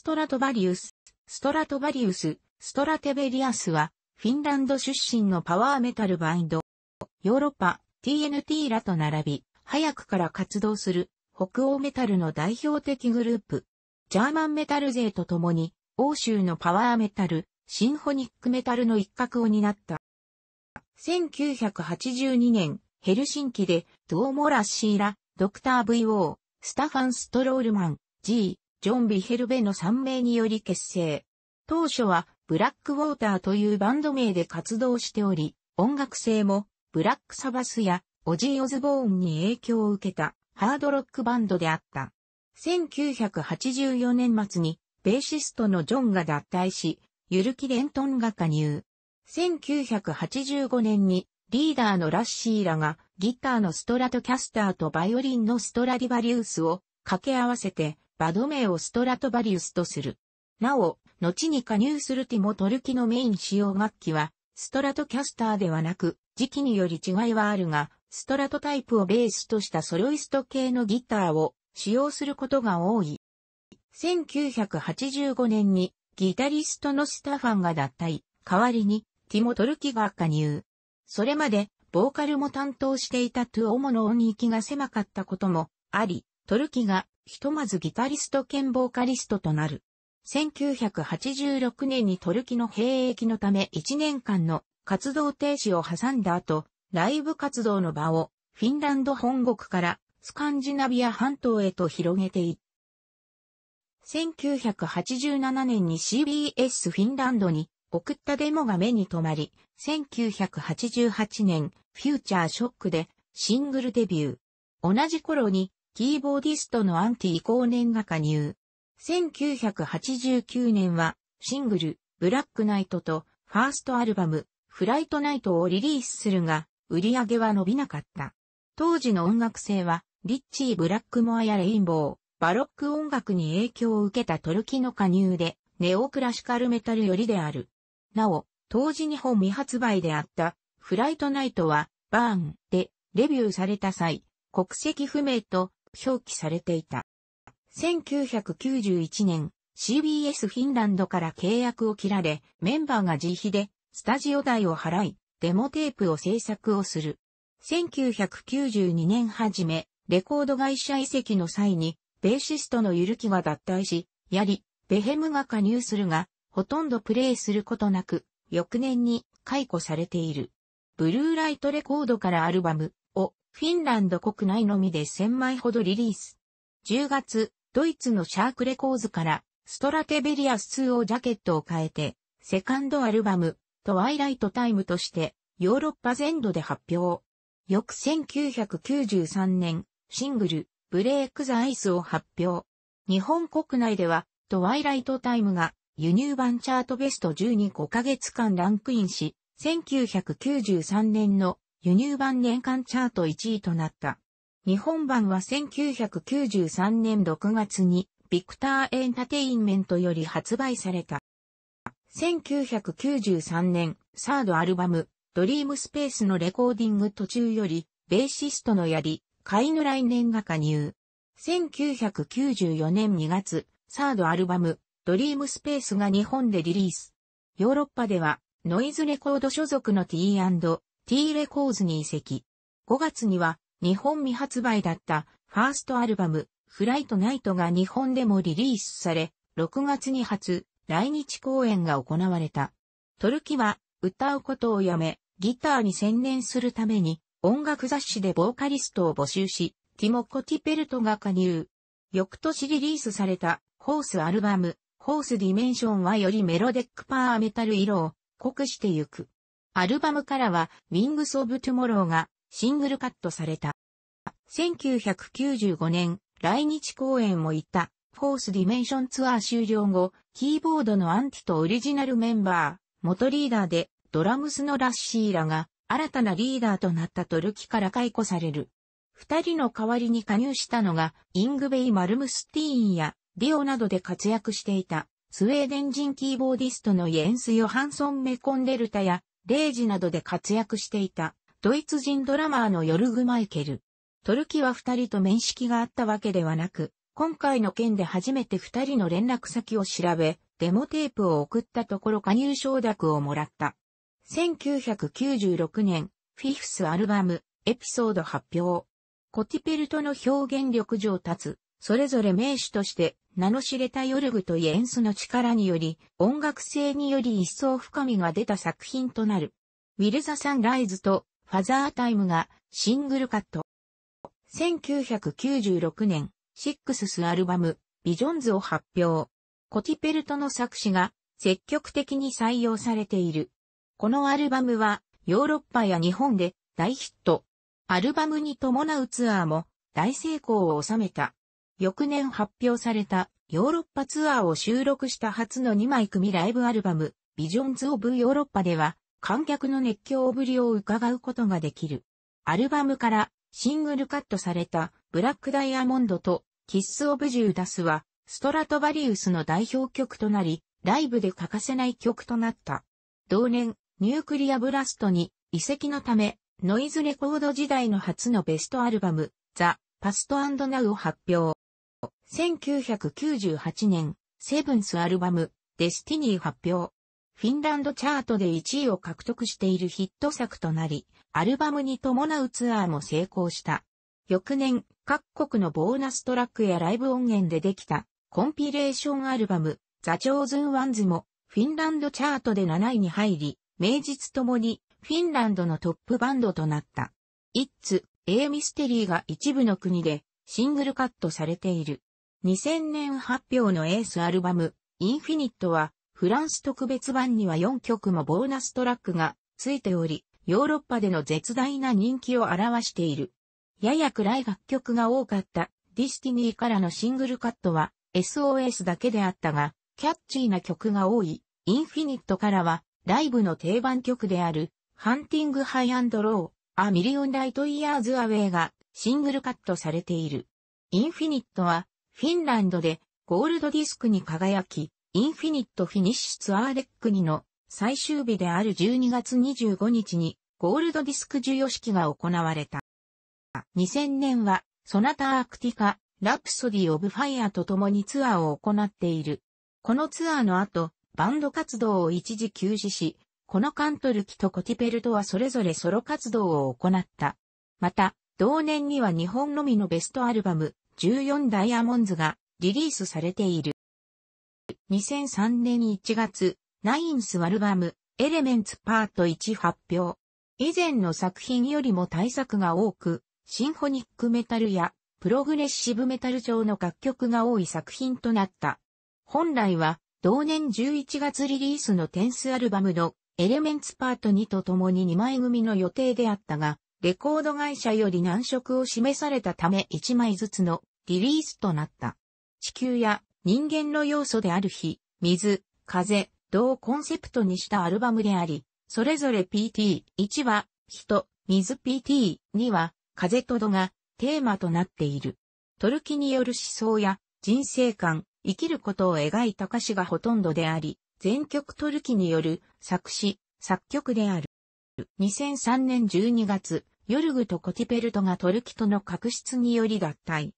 ストラトバリウス、ストラトバリウス、ストラテベリアスは、フィンランド出身のパワーメタルバンド、ヨーロッパ、TNT らと並び、早くから活動する、北欧メタルの代表的グループ、ジャーマンメタル勢と共に、欧州のパワーメタル、シンフォニックメタルの一角を担った。1982年、ヘルシンキで、ドーモラッシーラ、ドクター VO、スタファン・ストロールマン、G、ジョン・ビヘルベの3名により結成。当初は、ブラックウォーターというバンド名で活動しており、音楽性も、ブラックサバスや、オジー・オズボーンに影響を受けた、ハードロックバンドであった。1984年末に、ベーシストのジョンが脱退し、ゆるきレントンが加入。1985年に、リーダーのラッシーらが、ギターのストラトキャスターとバイオリンのストラディバリウスを掛け合わせて、バド名をストラトバリウスとする。なお、後に加入するティモトルキのメイン使用楽器は、ストラトキャスターではなく、時期により違いはあるが、ストラトタイプをベースとしたソロイスト系のギターを使用することが多い。1985年にギタリストのスタファンが脱退、代わりにティモトルキが加入。それまでボーカルも担当していたトゥオモの音域が狭かったこともあり、トルキがひとまずギタリスト兼ボーカリストとなる。1986年にトルキの兵役のため1年間の活動停止を挟んだ後、ライブ活動の場をフィンランド本国からスカンジナビア半島へと広げていった。1987年に CBS フィンランドに送ったデモが目に留まり、1988年フューチャーショックでシングルデビュー。同じ頃にキーボーディストのアンティネ年が加入。1989年は、シングル、ブラックナイトと、ファーストアルバム、フライトナイトをリリースするが、売り上げは伸びなかった。当時の音楽性は、リッチー・ブラックモアやレインボー、バロック音楽に影響を受けたトルキの加入で、ネオクラシカルメタルよりである。なお、当時日本未発売であった、フライトナイトは、バーンでレビューされた際、国籍不明と表記されていた。1991年、CBS フィンランドから契約を切られ、メンバーが自費で、スタジオ代を払い、デモテープを制作をする。1992年初め、レコード会社移籍の際に、ベーシストのゆるきが脱退し、やり、ベヘムが加入するが、ほとんどプレイすることなく、翌年に解雇されている。ブルーライトレコードからアルバム、フィンランド国内のみで1000枚ほどリリース。10月、ドイツのシャークレコーズから、ストラテベリアス2をジャケットを変えて、セカンドアルバム、トワイライトタイムとして、ヨーロッパ全土で発表。翌1993年、シングル、ブレイク・ザ・アイスを発表。日本国内では、トワイライトタイムが、輸入版チャートベスト1 2 5ヶ月間ランクインし、1993年の輸入版年間チャート1位となった。日本版は1993年6月にビクターエンタテインメントより発売された。1993年、サードアルバム、ドリームスペースのレコーディング途中より、ベーシストのやり、カイヌ来年が加入。1994年2月、サードアルバム、ドリームスペースが日本でリリース。ヨーロッパでは、ノイズレコード所属の T& ーレコーズに移籍。5月には日本未発売だったファーストアルバムフライトナイトが日本でもリリースされ、6月に初来日公演が行われた。トルキは歌うことをやめ、ギターに専念するために音楽雑誌でボーカリストを募集し、ティモコ・ティペルトが加入。翌年リリースされたホースアルバム、ホースディメンションはよりメロデックパーメタル色を濃くしてゆく。アルバムからは Wings of Tomorrow がシングルカットされた。1995年、来日公演を行ったフォースディメンションツアー終了後、キーボードのアンティとオリジナルメンバー、元リーダーでドラムスのラッシーらが新たなリーダーとなったトルキから解雇される。二人の代わりに加入したのがイングベイ・マルムスティーンやディオなどで活躍していたスウェーデン人キーボーディストのイエンス・ヨハンソン・メコンデルタやレイジなどで活躍していた、ドイツ人ドラマーのヨルグ・マイケル。トルキは二人と面識があったわけではなく、今回の件で初めて二人の連絡先を調べ、デモテープを送ったところ加入承諾をもらった。1996年、フィフスアルバム、エピソード発表。コティペルトの表現力上立つ、それぞれ名手として名の知れたヨルグとイエンスの力により、音楽性により一層深みが出た作品となる。ウィル・ザ・サンライズとファザータイムがシングルカット。1996年、シックススアルバム、ビジョンズを発表。コティペルトの作詞が積極的に採用されている。このアルバムはヨーロッパや日本で大ヒット。アルバムに伴うツアーも大成功を収めた。翌年発表されたヨーロッパツアーを収録した初の2枚組ライブアルバム、ビジョンズ・オブ・ヨーロッパでは、観客の熱狂ぶりを伺うことができる。アルバムからシングルカットされたブラックダイヤモンドとキッス・オブ・ジューダスはストラトバリウスの代表曲となり、ライブで欠かせない曲となった。同年、ニュークリアブラストに遺跡のため、ノイズレコード時代の初のベストアルバム、ザ・パストナウを発表。1998年、セブンスアルバム、デスティニー発表。フィンランドチャートで1位を獲得しているヒット作となり、アルバムに伴うツアーも成功した。翌年、各国のボーナストラックやライブ音源でできた、コンピレーションアルバム、ザ・チョーズン・ワンズも、フィンランドチャートで7位に入り、名実ともに、フィンランドのトップバンドとなった。イッツ、A ー・ミステリーが一部の国で、シングルカットされている。2000年発表のエースアルバム、インフィニットは、フランス特別版には4曲もボーナストラックがついており、ヨーロッパでの絶大な人気を表している。やや暗い楽曲が多かったディスティニーからのシングルカットは SOS だけであったが、キャッチーな曲が多いインフィニットからは、ライブの定番曲である、ハンティングハイアンドロー、アミリオンライトイヤーズアウェイがシングルカットされている。インフィニットはフィンランドでゴールドディスクに輝き、インフィニットフィニッシュツアーレック2の最終日である12月25日にゴールドディスク授与式が行われた。2000年はソナタアークティカ、ラプソディ・オブ・ファイアと共にツアーを行っている。このツアーの後、バンド活動を一時休止し、このカントルキとコティペルトはそれぞれソロ活動を行った。また、同年には日本のみのベストアルバム、14ダイヤモンズがリリースされている。2003年1月、ナインスアルバム、エレメンツパート1発表。以前の作品よりも大作が多く、シンフォニックメタルやプログレッシブメタル調の楽曲が多い作品となった。本来は、同年11月リリースのテンスアルバムのエレメンツパート2と共に2枚組の予定であったが、レコード会社より難色を示されたため1枚ずつのリリースとなった。地球や人間の要素である日、水、風、同コンセプトにしたアルバムであり、それぞれ PT1 は人、水 PT2 は風と土がテーマとなっている。トルキによる思想や人生観、生きることを描いた歌詞がほとんどであり、全曲トルキによる作詞、作曲である。2003年12月、ヨルグとコティペルトがトルキとの確執により脱退。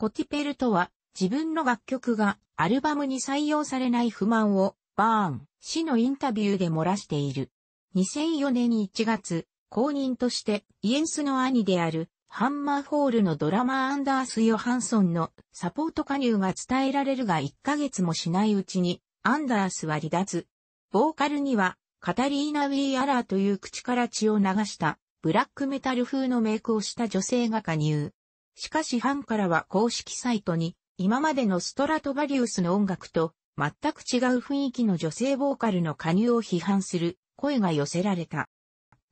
コティペルトは自分の楽曲がアルバムに採用されない不満をバーン氏のインタビューで漏らしている。2004年1月、公認としてイエンスの兄であるハンマーホールのドラマーアンダース・ヨハンソンのサポート加入が伝えられるが1ヶ月もしないうちにアンダースは離脱。ボーカルにはカタリーナ・ウィー・アラーという口から血を流したブラックメタル風のメイクをした女性が加入。しかしファンからは公式サイトに、今までのストラトバリウスの音楽と全く違う雰囲気の女性ボーカルの加入を批判する声が寄せられた。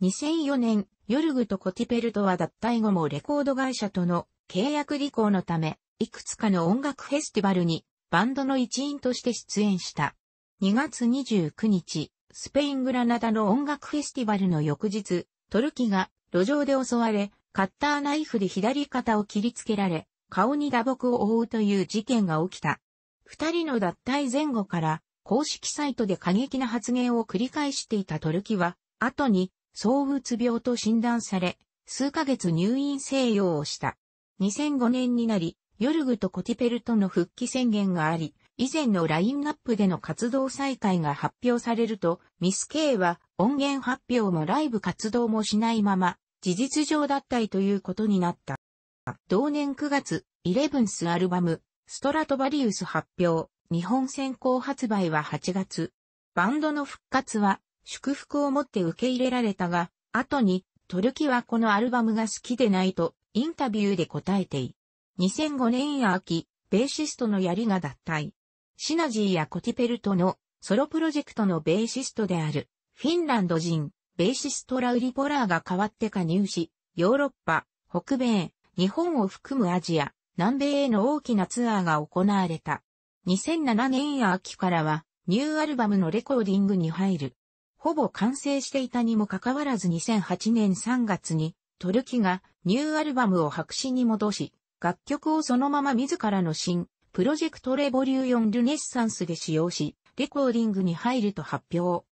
2004年、ヨルグとコティペルトは脱退後もレコード会社との契約履行のため、いくつかの音楽フェスティバルにバンドの一員として出演した。2月29日、スペイングラナダの音楽フェスティバルの翌日、トルキが路上で襲われ、カッターナイフで左肩を切りつけられ、顔に打撲を負うという事件が起きた。二人の脱退前後から、公式サイトで過激な発言を繰り返していたトルキは、後に、躁うつ病と診断され、数ヶ月入院静養をした。2005年になり、ヨルグとコティペルとの復帰宣言があり、以前のラインナップでの活動再開が発表されると、ミス K は音源発表もライブ活動もしないまま、事実上脱退ということになった。同年9月、イレブンスアルバム、ストラトバリウス発表、日本先行発売は8月。バンドの復活は、祝福をもって受け入れられたが、後に、トルキはこのアルバムが好きでないと、インタビューで答えてい。2005年秋、ベーシストの槍が脱退。シナジーやコティペルトのソロプロジェクトのベーシストである、フィンランド人、ベーシストラウリポラーが代わって加入し、ヨーロッパ、北米、日本を含むアジア、南米への大きなツアーが行われた。2007年秋からは、ニューアルバムのレコーディングに入る。ほぼ完成していたにもかかわらず2008年3月に、トルキがニューアルバムを白紙に戻し、楽曲をそのまま自らの新、プロジェクトレボリューヨン・ルネッサンスで使用し、レコーディングに入ると発表。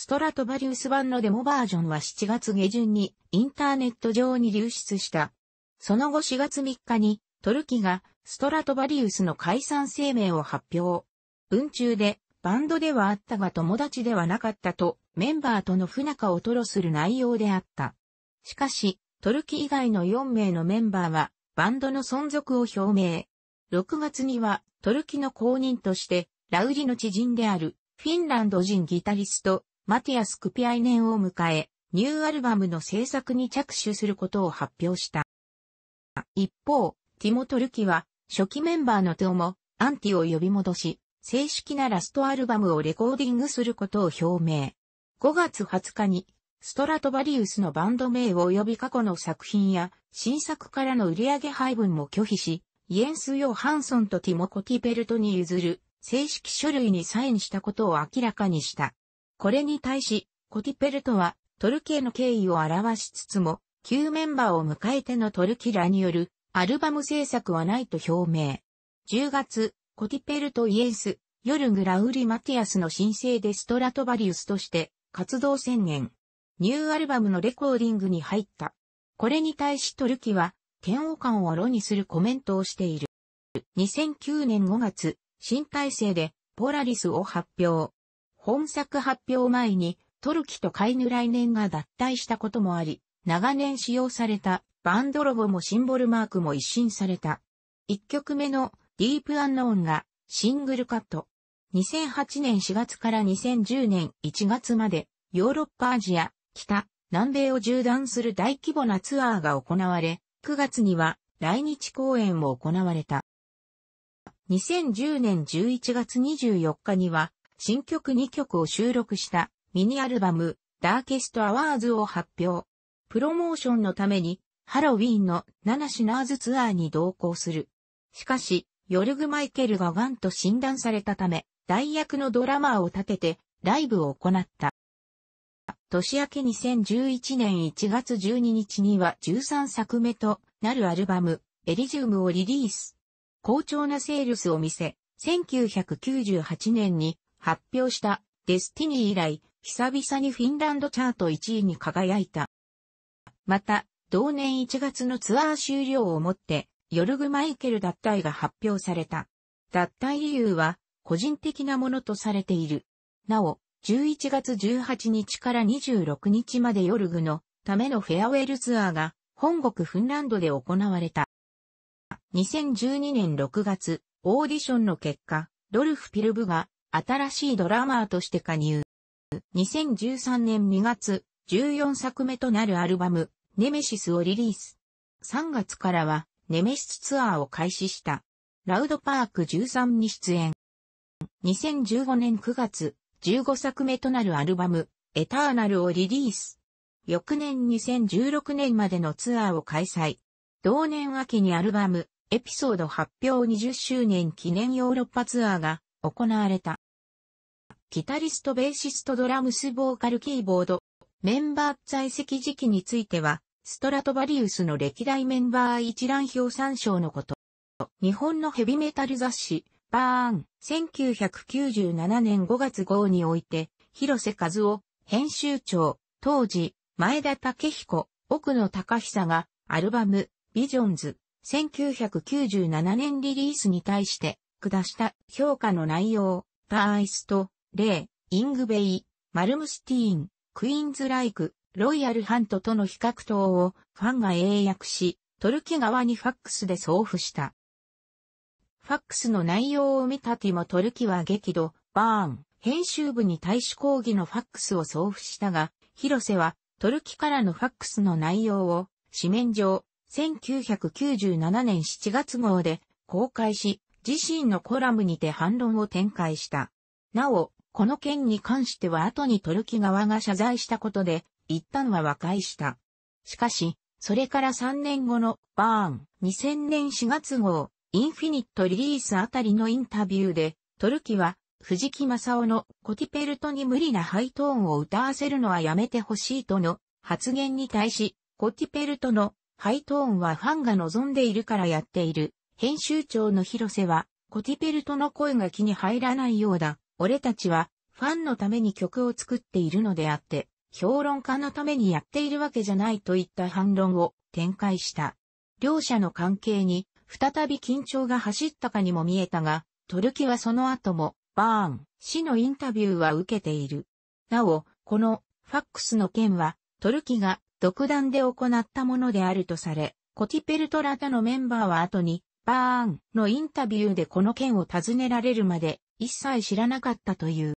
ストラトバリウス版のデモバージョンは7月下旬にインターネット上に流出した。その後4月3日にトルキがストラトバリウスの解散声明を発表。文中でバンドではあったが友達ではなかったとメンバーとの不仲を吐露する内容であった。しかし、トルキ以外の4名のメンバーはバンドの存続を表明。6月にはトルキの公認としてラウリの知人であるフィンランド人ギタリストマティアス・クピアイネンを迎え、ニューアルバムの制作に着手することを発表した。一方、ティモ・トルキは、初期メンバーのトモ、アンティを呼び戻し、正式なラストアルバムをレコーディングすることを表明。5月20日に、ストラトバリウスのバンド名及び過去の作品や、新作からの売上配分も拒否し、イエンス・ヨハンソンとティモコ・ティベルトに譲る、正式書類にサインしたことを明らかにした。これに対し、コティペルトはトルキへの敬意を表しつつも、旧メンバーを迎えてのトルキらによるアルバム制作はないと表明。10月、コティペルトイエス、ヨルグ・ラウリ・マティアスの申請でストラトバリウスとして活動宣言。ニューアルバムのレコーディングに入った。これに対しトルキは、嫌悪感を露にするコメントをしている。2009年5月、新体制でポラリスを発表。本作発表前に、トルキとカイヌ来年が脱退したこともあり、長年使用されたバンドロボもシンボルマークも一新された。1曲目のディープアンノーンがシングルカット。2008年4月から2010年1月までヨーロッパアジア、北、南米を縦断する大規模なツアーが行われ、9月には来日公演も行われた。2010年11月24日には新曲2曲を収録したミニアルバム、ダーケストアワーズを発表。プロモーションのために、ハロウィンの7シナーズツアーに同行する。しかし、ヨルグ・マイケルがンと診断されたため、代役のドラマーを立てて、ライブを行った。年明け2011年1月12日には13作目となるアルバム、エリジウムをリリース。好調なセールスを見せ、1998年に発表したデスティニー以来、久々にフィンランドチャート1位に輝いた。また、同年1月のツアー終了をもって、ヨルグ・マイケル脱退が発表された。脱退理由は、個人的なものとされている。なお、11月18日から26日までヨルグのためのフェアウェルツアーが、本国フンランドで行われた。2012年6月、オーディションの結果、ドルフ・ピルブが新しいドラマーとして加入。2013年2月、14作目となるアルバム、ネメシスをリリース。3月からは、ネメシスツアーを開始した。ラウドパーク13に出演。2015年9月、15作目となるアルバム、エターナルをリリース。翌年2016年までのツアーを開催。同年秋にアルバム、エピソード発表20周年記念ヨーロッパツアーが行われた。ギタリスト、ベーシスト、ドラムス、ボーカル、キーボード、メンバー在籍時期については、ストラトバリウスの歴代メンバー一覧表参照のこと。日本のヘビメタル雑誌、バーン、1997年5月号において、広瀬和夫、編集長、当時、前田武彦、奥野隆久が、アルバム、ビジョンズ、1997年リリースに対して、下した評価の内容、ターイスト、レイ、イングベイ、マルムスティーン、クイーンズライク、ロイヤルハントとの比較等をファンが英訳し、トルキ側にファックスで送付した。ファックスの内容を見たティモトルキは激怒、バーン、編集部に対し抗議のファックスを送付したが、広瀬はトルキからのファックスの内容を紙面上1997年7月号で公開し、自身のコラムにて反論を展開した。なお、この件に関しては後にトルキ側が謝罪したことで、一旦は和解した。しかし、それから3年後のバーン2000年4月号、インフィニットリリースあたりのインタビューで、トルキは藤木正夫のコティペルトに無理なハイトーンを歌わせるのはやめてほしいとの発言に対し、コティペルトのハイトーンはファンが望んでいるからやっている。編集長の広瀬は、コティペルトの声が気に入らないようだ。俺たちは、ファンのために曲を作っているのであって、評論家のためにやっているわけじゃないといった反論を展開した。両者の関係に、再び緊張が走ったかにも見えたが、トルキはその後も、バーン氏のインタビューは受けている。なお、この、ファックスの件は、トルキが独断で行ったものであるとされ、コティペルトラタのメンバーは後に、バーンのインタビューでこの件を尋ねられるまで一切知らなかったという。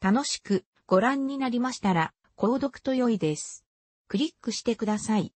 楽しくご覧になりましたら、購読と良いです。クリックしてください。